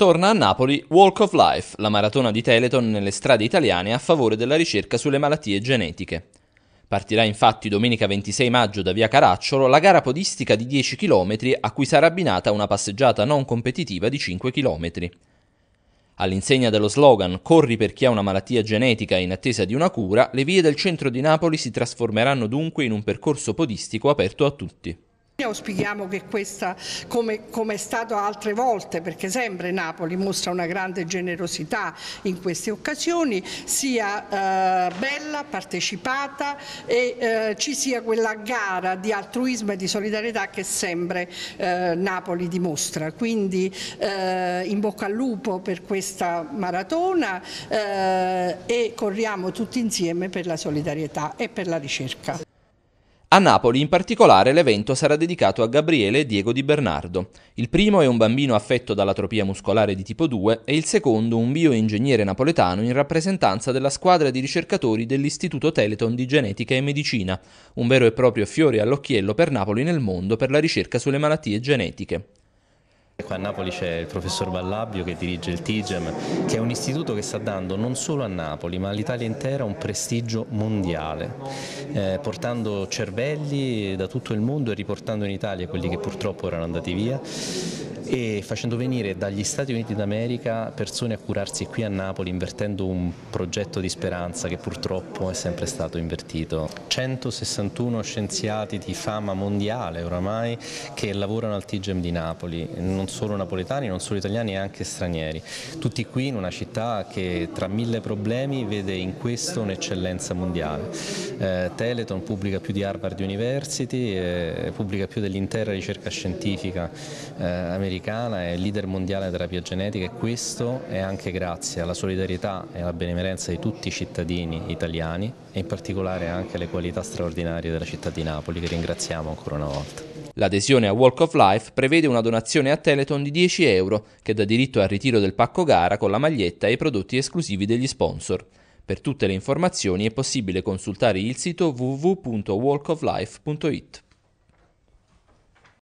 Torna a Napoli Walk of Life, la maratona di Teleton nelle strade italiane a favore della ricerca sulle malattie genetiche. Partirà infatti domenica 26 maggio da via Caracciolo la gara podistica di 10 km a cui sarà abbinata una passeggiata non competitiva di 5 km. All'insegna dello slogan Corri per chi ha una malattia genetica in attesa di una cura, le vie del centro di Napoli si trasformeranno dunque in un percorso podistico aperto a tutti. Auspichiamo che questa, come, come, è stato altre volte, perché sempre Napoli mostra una grande generosità in queste occasioni, sia eh, bella, partecipata e eh, ci sia quella gara di altruismo e di solidarietà che sempre eh, Napoli dimostra. Quindi eh, in bocca al lupo per questa maratona eh, e corriamo tutti insieme per la solidarietà e per la ricerca. A Napoli in particolare l'evento sarà dedicato a Gabriele e Diego Di Bernardo. Il primo è un bambino affetto dall'atrofia muscolare di tipo 2 e il secondo un bioingegnere napoletano in rappresentanza della squadra di ricercatori dell'Istituto Teleton di Genetica e Medicina, un vero e proprio fiore all'occhiello per Napoli nel mondo per la ricerca sulle malattie genetiche. Qua a Napoli c'è il professor Vallabio che dirige il TIGEM, che è un istituto che sta dando non solo a Napoli ma all'Italia intera un prestigio mondiale, eh, portando cervelli da tutto il mondo e riportando in Italia quelli che purtroppo erano andati via e facendo venire dagli Stati Uniti d'America persone a curarsi qui a Napoli invertendo un progetto di speranza che purtroppo è sempre stato invertito. 161 scienziati di fama mondiale oramai che lavorano al TIGEM di Napoli, non solo napoletani, non solo italiani e anche stranieri. Tutti qui in una città che tra mille problemi vede in questo un'eccellenza mondiale. Eh, Teleton pubblica più di Harvard University, eh, pubblica più dell'intera ricerca scientifica eh, americana, è leader mondiale della terapia genetica e questo è anche grazie alla solidarietà e alla benemerenza di tutti i cittadini italiani e in particolare anche alle qualità straordinarie della città di Napoli che ringraziamo ancora una volta. L'adesione a Walk of Life prevede una donazione a Teleton di 10 euro, che dà diritto al ritiro del pacco gara con la maglietta e i prodotti esclusivi degli sponsor. Per tutte le informazioni è possibile consultare il sito www.walkoflife.it.